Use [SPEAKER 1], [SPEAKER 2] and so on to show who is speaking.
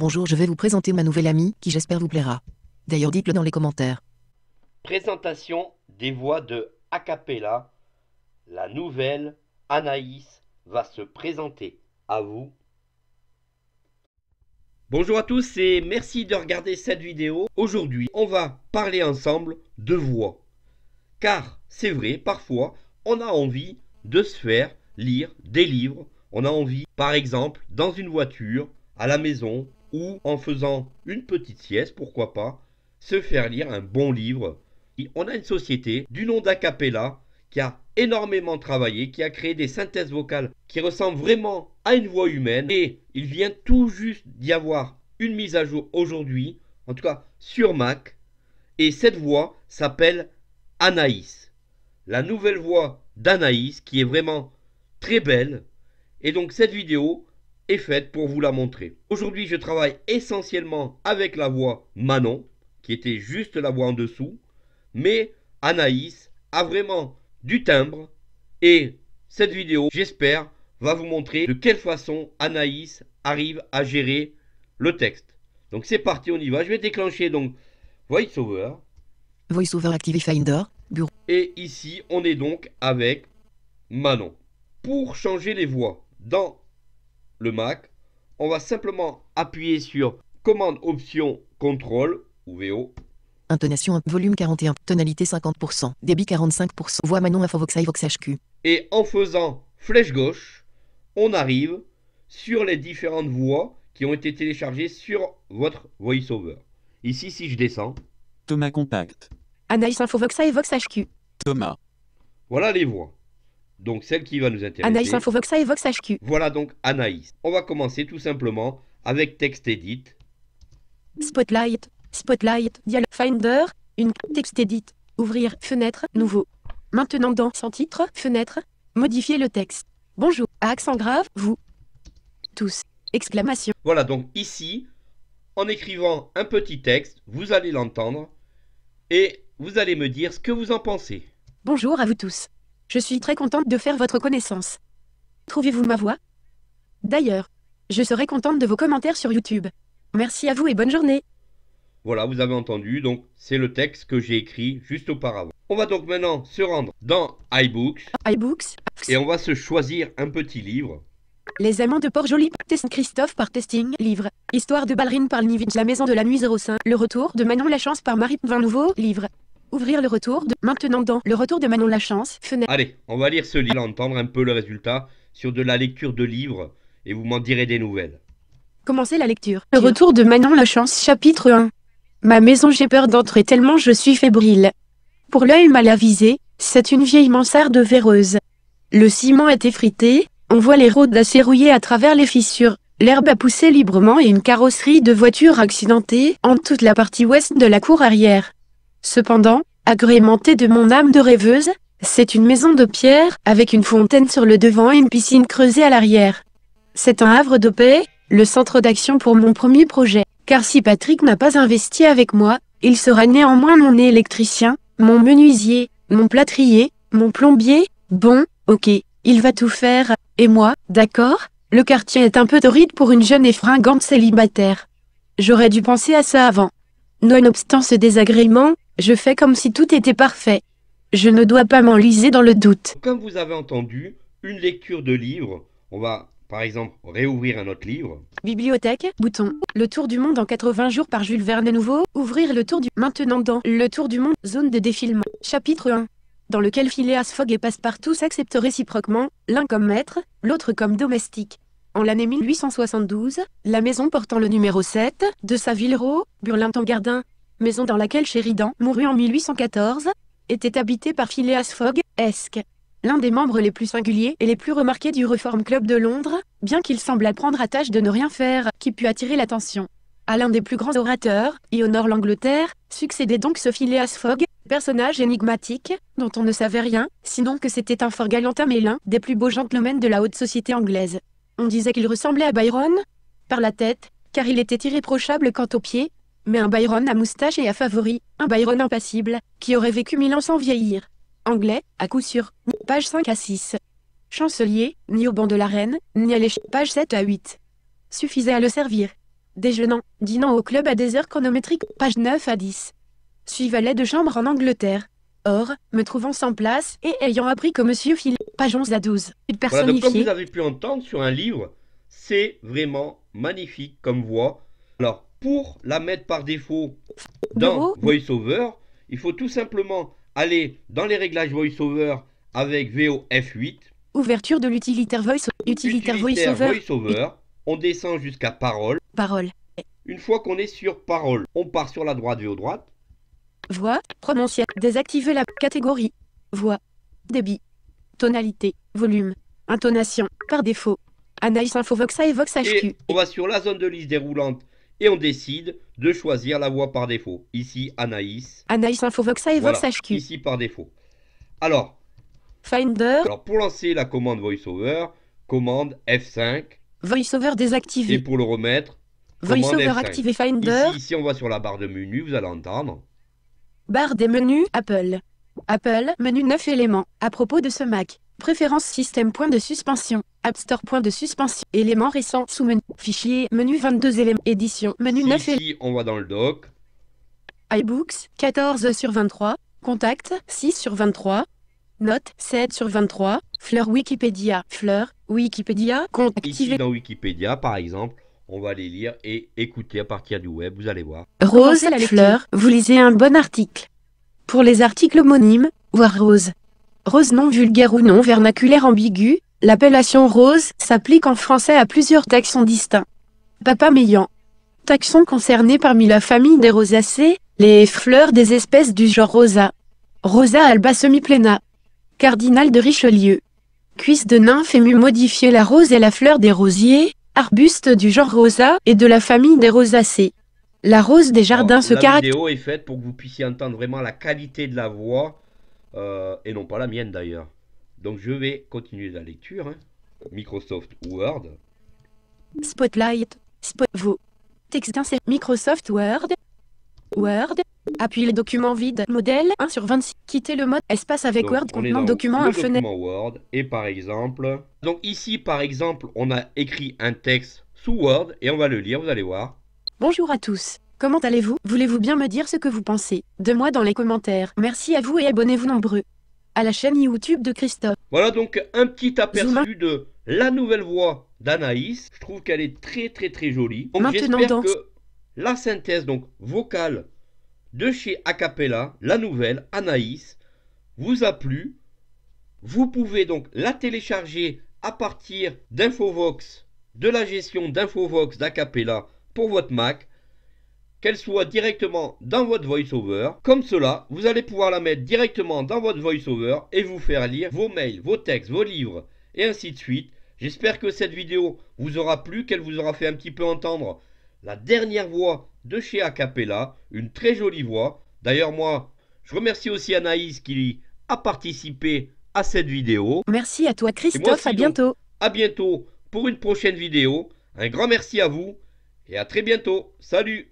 [SPEAKER 1] Bonjour je vais vous présenter ma nouvelle amie qui j'espère vous plaira. D'ailleurs dites-le dans les commentaires.
[SPEAKER 2] Présentation des voix de Acapella. La nouvelle Anaïs va se présenter. À vous. Bonjour à tous et merci de regarder cette vidéo. Aujourd'hui, on va parler ensemble de voix. Car c'est vrai, parfois, on a envie de se faire lire des livres. On a envie, par exemple, dans une voiture, à la maison, ou en faisant une petite sieste, pourquoi pas, se faire lire un bon livre. on a une société du nom d'Acapella qui a énormément travaillé, qui a créé des synthèses vocales qui ressemblent vraiment à une voix humaine. Et il vient tout juste d'y avoir une mise à jour aujourd'hui, en tout cas sur Mac. Et cette voix s'appelle Anaïs. La nouvelle voix d'Anaïs qui est vraiment très belle. Et donc cette vidéo, est faite pour vous la montrer. Aujourd'hui, je travaille essentiellement avec la voix Manon, qui était juste la voix en dessous, mais Anaïs a vraiment du timbre et cette vidéo, j'espère, va vous montrer de quelle façon Anaïs arrive à gérer le texte. Donc c'est parti, on y va. Je vais déclencher donc VoiceOver.
[SPEAKER 1] VoiceOver active Finder, bureau.
[SPEAKER 2] Et ici, on est donc avec Manon. Pour changer les voix dans le Mac, on va simplement appuyer sur commande option contrôle ou VO.
[SPEAKER 1] Intonation volume 41, tonalité 50%, débit 45%, voix Manon iVox HQ.
[SPEAKER 2] Et en faisant flèche gauche, on arrive sur les différentes voix qui ont été téléchargées sur votre VoiceOver. Ici, si je descends. Thomas Contact.
[SPEAKER 1] Anaïs Infovoxa et HQ.
[SPEAKER 2] Thomas. Voilà les voix. Donc celle qui va nous intéresser. Anaïs
[SPEAKER 1] Infovoxa et Vox HQ.
[SPEAKER 2] Voilà donc Anaïs. On va commencer tout simplement avec TextEdit. Edit.
[SPEAKER 1] Spotlight, Spotlight, Dial Finder, une TextEdit. Ouvrir fenêtre, nouveau. Maintenant dans sans titre, fenêtre, modifier le texte. Bonjour, à accent grave, vous. Tous. Exclamation.
[SPEAKER 2] Voilà donc ici, en écrivant un petit texte, vous allez l'entendre et vous allez me dire ce que vous en pensez.
[SPEAKER 1] Bonjour à vous tous. Je suis très contente de faire votre connaissance. Trouvez-vous ma voix D'ailleurs, je serai contente de vos commentaires sur YouTube. Merci à vous et bonne journée.
[SPEAKER 2] Voilà, vous avez entendu, donc c'est le texte que j'ai écrit juste auparavant. On va donc maintenant se rendre dans iBooks. iBooks. Et on va se choisir un petit livre.
[SPEAKER 1] Les amants de Port-Joli, Christophe par Testing, livre. Histoire de ballerine par Nivitch, La maison de la nuit 05, Le retour de Manon chance par Marie 20 Nouveau, livre. Ouvrir le retour de maintenant dans le retour de Manon Lachance. Fenêtre. Allez,
[SPEAKER 2] on va lire ce livre, entendre un peu le résultat sur de la lecture de livres et vous m'en direz des nouvelles.
[SPEAKER 1] Commencez la lecture. Le retour de Manon Lachance, chapitre 1. Ma maison, j'ai peur d'entrer tellement je suis fébrile. Pour l'œil mal avisé, c'est une vieille mansarde véreuse. Le ciment est effrité, on voit les à serrouiller à travers les fissures, l'herbe a poussé librement et une carrosserie de voitures accidentée en toute la partie ouest de la cour arrière. Cependant, agrémenté de mon âme de rêveuse, c'est une maison de pierre, avec une fontaine sur le devant et une piscine creusée à l'arrière. C'est un havre de paix, le centre d'action pour mon premier projet, car si Patrick n'a pas investi avec moi, il sera néanmoins mon électricien, mon menuisier, mon plâtrier, mon plombier, bon, ok, il va tout faire, et moi, d'accord, le quartier est un peu torride pour une jeune effringante célibataire. J'aurais dû penser à ça avant. Nonobstant ce désagrément, je fais comme si tout était parfait. Je ne dois pas m'enliser dans le doute.
[SPEAKER 2] Comme vous avez entendu, une lecture de livre, on va par exemple réouvrir un autre livre.
[SPEAKER 1] Bibliothèque, bouton. Le tour du monde en 80 jours par Jules Verne nouveau. Ouvrir le tour du maintenant dans le tour du monde, zone de défilement. Chapitre 1 dans lequel Phileas Fogg et Passepartout s'acceptent réciproquement, l'un comme maître, l'autre comme domestique. En l'année 1872, la maison portant le numéro 7 de ville Row, Burlington Gardin, maison dans laquelle Sheridan mourut en 1814, était habitée par Phileas Fogg, Esq. L'un des membres les plus singuliers et les plus remarqués du Reform Club de Londres, bien qu'il semble prendre à tâche de ne rien faire, qui put attirer l'attention. À l'un des plus grands orateurs, et honore l'Angleterre, succédait donc ce Phileas Fogg, personnage énigmatique, dont on ne savait rien, sinon que c'était un fort galant et l'un des plus beaux gentlemen de la haute société anglaise. On disait qu'il ressemblait à Byron, par la tête, car il était irréprochable quant aux pieds, mais un Byron à moustache et à favori, un Byron impassible, qui aurait vécu mille ans sans vieillir. Anglais, à coup sûr, page 5 à 6. Chancelier, ni au banc de la reine, ni à l'échelle, page 7 à 8. Suffisait à le servir. Déjeunant, dînant au club à des heures chronométriques, page 9 à 10. Suis valet de chambre en Angleterre. Or, me trouvant sans place et ayant appris que Monsieur Phil, page 11 à 12, Une personne Voilà, comme vous avez
[SPEAKER 2] pu entendre sur un livre, c'est vraiment magnifique comme voix. Alors, pour la mettre par défaut dans VoiceOver, il faut tout simplement aller dans les réglages VoiceOver avec vof 8
[SPEAKER 1] Ouverture de l'utilitaire voice, utilitaire, voiceover.
[SPEAKER 2] On descend jusqu'à parole. Parole. Une fois qu'on est sur parole, on part sur la droite, VO droite.
[SPEAKER 1] Voix, prononciation, désactiver la catégorie. Voix, débit, tonalité, volume, intonation, par défaut. Anaïs Voxa et Vox HQ.
[SPEAKER 2] on va sur la zone de liste déroulante et on décide de choisir la voix par défaut. Ici, Anaïs.
[SPEAKER 1] Anaïs Infovoxa et HQ. Ici,
[SPEAKER 2] par défaut. Alors.
[SPEAKER 1] Finder. Alors,
[SPEAKER 2] pour lancer la commande VoiceOver, commande F5.
[SPEAKER 1] VoiceOver désactivé. Et
[SPEAKER 2] pour le remettre, VoiceOver activé Finder. Ici, ici, on va sur la barre de menu, vous allez entendre.
[SPEAKER 1] Barre des menus, Apple. Apple, menu 9 éléments. À propos de ce Mac. Préférences système point de suspension. App Store point de suspension. Éléments récents sous menu. Fichier menu 22 éléments. Édition menu 9 Ici,
[SPEAKER 2] on va dans le doc.
[SPEAKER 1] iBooks 14 sur 23. Contact 6 sur 23. Note 7 sur 23. Fleur Wikipédia. Fleur Wikipédia. Compte dans
[SPEAKER 2] Wikipédia, par exemple, on va les lire et écouter à partir du web. Vous allez
[SPEAKER 1] voir. Rose la fleur, vous lisez un bon article. Pour les articles homonymes, voir Rose. Rose non vulgaire ou non vernaculaire ambigu, l'appellation rose s'applique en français à plusieurs taxons distincts. Papa Meyan. Taxon concerné parmi la famille des rosacées, les fleurs des espèces du genre Rosa. Rosa alba semiplena. Cardinal de Richelieu. Cuisse de nymphe ému modifiée la rose est la fleur des rosiers, arbustes du genre Rosa et de la famille des rosacées. La rose des jardins se caractérise.
[SPEAKER 2] est faite pour que vous puissiez entendre vraiment la qualité de la voix. Euh, et non pas la mienne d'ailleurs. Donc je vais continuer la lecture. Hein. Microsoft Word.
[SPEAKER 1] Spotlight. Spot vous. Texte insert Microsoft Word. Word. Appuyez le document vide. Modèle 1 sur 26. Quittez le mode espace avec Word contenant document à fenêtre.
[SPEAKER 2] Word. Et par exemple. Donc ici par exemple on a écrit un texte sous Word et on va le lire, vous allez voir.
[SPEAKER 1] Bonjour à tous. Comment allez-vous Voulez-vous bien me dire ce que vous pensez De moi dans les commentaires. Merci à vous et abonnez-vous nombreux à la chaîne YouTube de Christophe.
[SPEAKER 2] Voilà donc un petit aperçu de la nouvelle voix d'Anaïs. Je trouve qu'elle est très très très jolie. On Maintenant que la synthèse donc vocale de chez Acapella, la nouvelle Anaïs, vous a plu. Vous pouvez donc la télécharger à partir d'Infovox, de la gestion d'Infovox d'Acapella pour votre Mac qu'elle soit directement dans votre voice-over. Comme cela, vous allez pouvoir la mettre directement dans votre voice-over et vous faire lire vos mails, vos textes, vos livres et ainsi de suite. J'espère que cette vidéo vous aura plu, qu'elle vous aura fait un petit peu entendre la dernière voix de chez Acapella, une très jolie voix. D'ailleurs moi, je remercie aussi Anaïs qui a participé à cette vidéo.
[SPEAKER 1] Merci à toi Christophe, à bientôt.
[SPEAKER 2] À bientôt pour une prochaine vidéo. Un grand merci à vous et à très bientôt. Salut